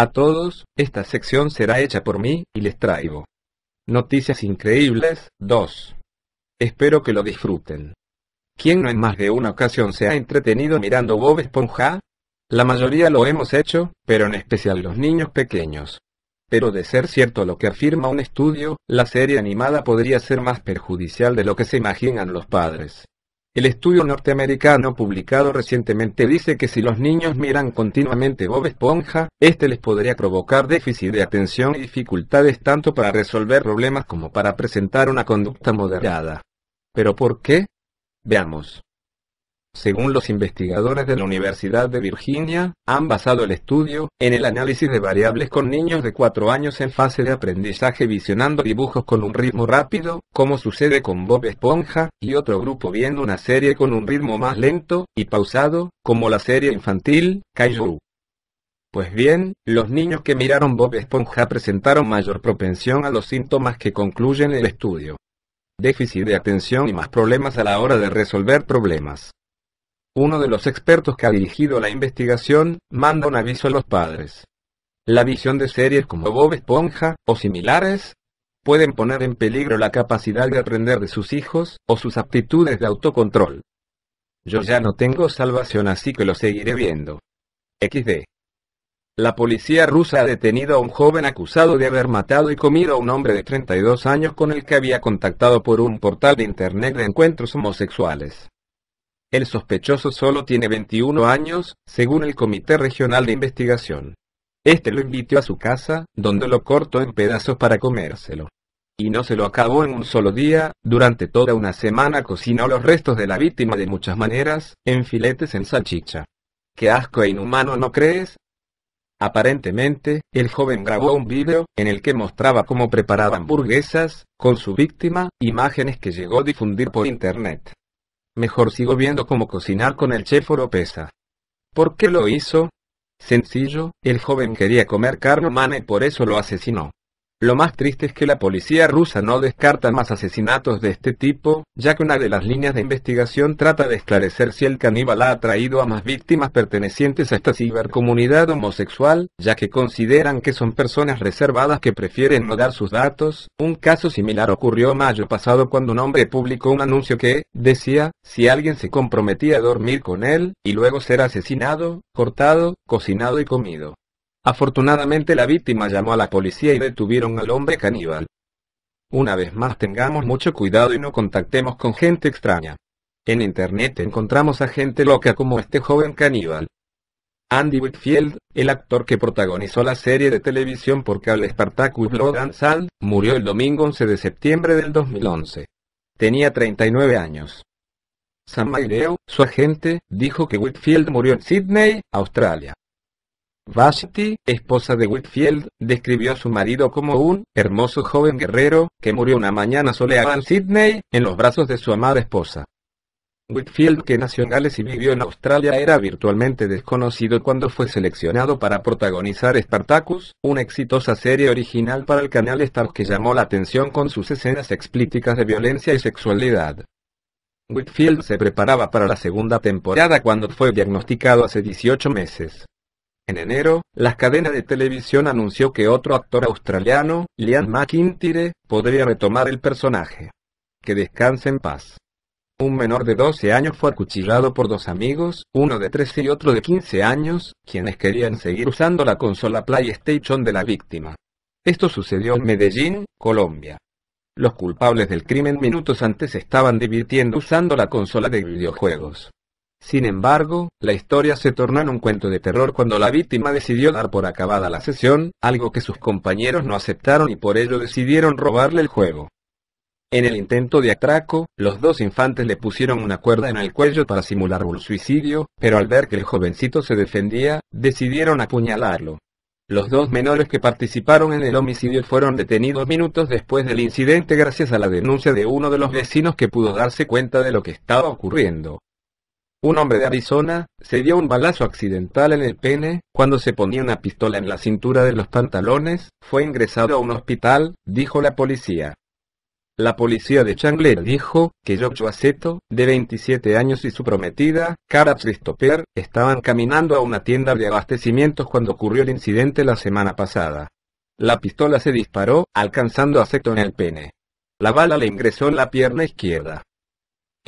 A todos, esta sección será hecha por mí y les traigo. Noticias Increíbles 2. Espero que lo disfruten. ¿Quién no en más de una ocasión se ha entretenido mirando Bob Esponja? La mayoría lo hemos hecho, pero en especial los niños pequeños. Pero de ser cierto lo que afirma un estudio, la serie animada podría ser más perjudicial de lo que se imaginan los padres. El estudio norteamericano publicado recientemente dice que si los niños miran continuamente Bob Esponja, este les podría provocar déficit de atención y dificultades tanto para resolver problemas como para presentar una conducta moderada. ¿Pero por qué? Veamos. Según los investigadores de la Universidad de Virginia, han basado el estudio en el análisis de variables con niños de 4 años en fase de aprendizaje visionando dibujos con un ritmo rápido, como sucede con Bob Esponja, y otro grupo viendo una serie con un ritmo más lento y pausado, como la serie infantil Kaiju. Pues bien, los niños que miraron Bob Esponja presentaron mayor propensión a los síntomas que concluyen el estudio. Déficit de atención y más problemas a la hora de resolver problemas. Uno de los expertos que ha dirigido la investigación manda un aviso a los padres. La visión de series como Bob Esponja o similares pueden poner en peligro la capacidad de aprender de sus hijos o sus aptitudes de autocontrol. Yo ya no tengo salvación así que lo seguiré viendo. XD. La policía rusa ha detenido a un joven acusado de haber matado y comido a un hombre de 32 años con el que había contactado por un portal de internet de encuentros homosexuales. El sospechoso solo tiene 21 años, según el Comité Regional de Investigación. Este lo invitó a su casa, donde lo cortó en pedazos para comérselo. Y no se lo acabó en un solo día, durante toda una semana cocinó los restos de la víctima de muchas maneras, en filetes en salchicha. ¡Qué asco e inhumano, no crees! Aparentemente, el joven grabó un vídeo, en el que mostraba cómo preparaba hamburguesas, con su víctima, imágenes que llegó a difundir por internet. Mejor sigo viendo cómo cocinar con el chef Oropesa. ¿Por qué lo hizo? Sencillo, el joven quería comer carne humana y por eso lo asesinó. Lo más triste es que la policía rusa no descarta más asesinatos de este tipo, ya que una de las líneas de investigación trata de esclarecer si el caníbal ha atraído a más víctimas pertenecientes a esta cibercomunidad homosexual, ya que consideran que son personas reservadas que prefieren no dar sus datos. Un caso similar ocurrió mayo pasado cuando un hombre publicó un anuncio que, decía, si alguien se comprometía a dormir con él, y luego ser asesinado, cortado, cocinado y comido. Afortunadamente la víctima llamó a la policía y detuvieron al hombre caníbal. Una vez más tengamos mucho cuidado y no contactemos con gente extraña. En Internet encontramos a gente loca como este joven caníbal. Andy Whitfield, el actor que protagonizó la serie de televisión por cable Spartacus Blood and murió el domingo 11 de septiembre del 2011. Tenía 39 años. Sam Maireo, su agente, dijo que Whitfield murió en Sydney, Australia. Vashti, esposa de Whitfield, describió a su marido como un hermoso joven guerrero que murió una mañana soleada en Sydney, en los brazos de su amada esposa. Whitfield, que nació en Gales y vivió en Australia, era virtualmente desconocido cuando fue seleccionado para protagonizar Spartacus, una exitosa serie original para el canal Star que llamó la atención con sus escenas explícitas de violencia y sexualidad. Whitfield se preparaba para la segunda temporada cuando fue diagnosticado hace 18 meses. En enero, la cadena de televisión anunció que otro actor australiano, Liam McIntyre, podría retomar el personaje. Que descanse en paz. Un menor de 12 años fue acuchillado por dos amigos, uno de 13 y otro de 15 años, quienes querían seguir usando la consola PlayStation de la víctima. Esto sucedió en Medellín, Colombia. Los culpables del crimen minutos antes estaban divirtiendo usando la consola de videojuegos. Sin embargo, la historia se tornó en un cuento de terror cuando la víctima decidió dar por acabada la sesión, algo que sus compañeros no aceptaron y por ello decidieron robarle el juego. En el intento de atraco, los dos infantes le pusieron una cuerda en el cuello para simular un suicidio, pero al ver que el jovencito se defendía, decidieron apuñalarlo. Los dos menores que participaron en el homicidio fueron detenidos minutos después del incidente gracias a la denuncia de uno de los vecinos que pudo darse cuenta de lo que estaba ocurriendo. Un hombre de Arizona se dio un balazo accidental en el pene cuando se ponía una pistola en la cintura de los pantalones, fue ingresado a un hospital, dijo la policía. La policía de Changler dijo que Joshua Aceto, de 27 años, y su prometida, Cara Tristoper, estaban caminando a una tienda de abastecimientos cuando ocurrió el incidente la semana pasada. La pistola se disparó, alcanzando a Aceto en el pene. La bala le ingresó en la pierna izquierda.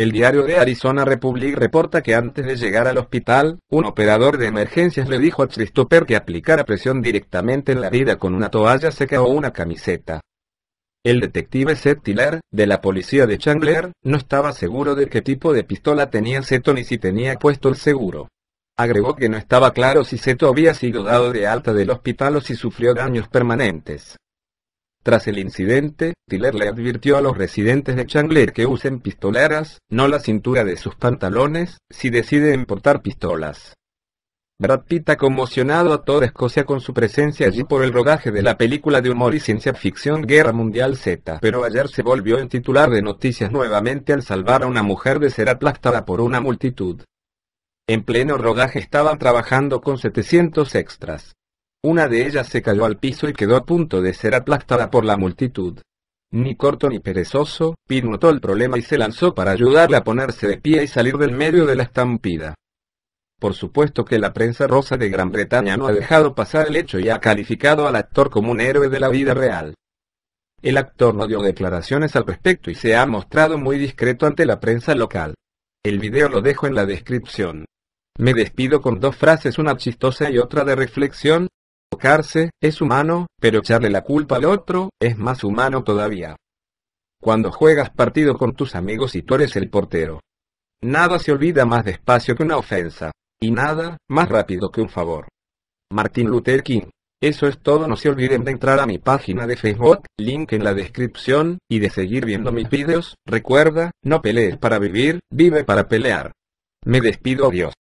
El diario de Arizona Republic reporta que antes de llegar al hospital, un operador de emergencias le dijo a Christopher que aplicara presión directamente en la herida con una toalla seca o una camiseta. El detective Seth Tiller, de la policía de Chandler, no estaba seguro de qué tipo de pistola tenía Seto ni si tenía puesto el seguro. Agregó que no estaba claro si Seto había sido dado de alta del hospital o si sufrió daños permanentes. Tras el incidente, Tiller le advirtió a los residentes de Changler que usen pistoleras, no la cintura de sus pantalones, si deciden portar pistolas. Brad Pitt ha conmocionado a toda Escocia con su presencia allí por el rodaje de la película de humor y ciencia ficción Guerra Mundial Z, pero ayer se volvió en titular de noticias nuevamente al salvar a una mujer de ser aplastada por una multitud. En pleno rodaje estaban trabajando con 700 extras. Una de ellas se cayó al piso y quedó a punto de ser aplastada por la multitud. Ni corto ni perezoso, Pete notó el problema y se lanzó para ayudarle a ponerse de pie y salir del medio de la estampida. Por supuesto que la prensa rosa de Gran Bretaña no ha dejado pasar el hecho y ha calificado al actor como un héroe de la vida real. El actor no dio declaraciones al respecto y se ha mostrado muy discreto ante la prensa local. El video lo dejo en la descripción. Me despido con dos frases, una chistosa y otra de reflexión, Tocarse, es humano, pero echarle la culpa al otro es más humano todavía. Cuando juegas partido con tus amigos y tú eres el portero. Nada se olvida más despacio que una ofensa, y nada más rápido que un favor. Martin Luther King. Eso es todo, no se olviden de entrar a mi página de Facebook, link en la descripción, y de seguir viendo mis videos. Recuerda, no pelees para vivir, vive para pelear. Me despido, adiós.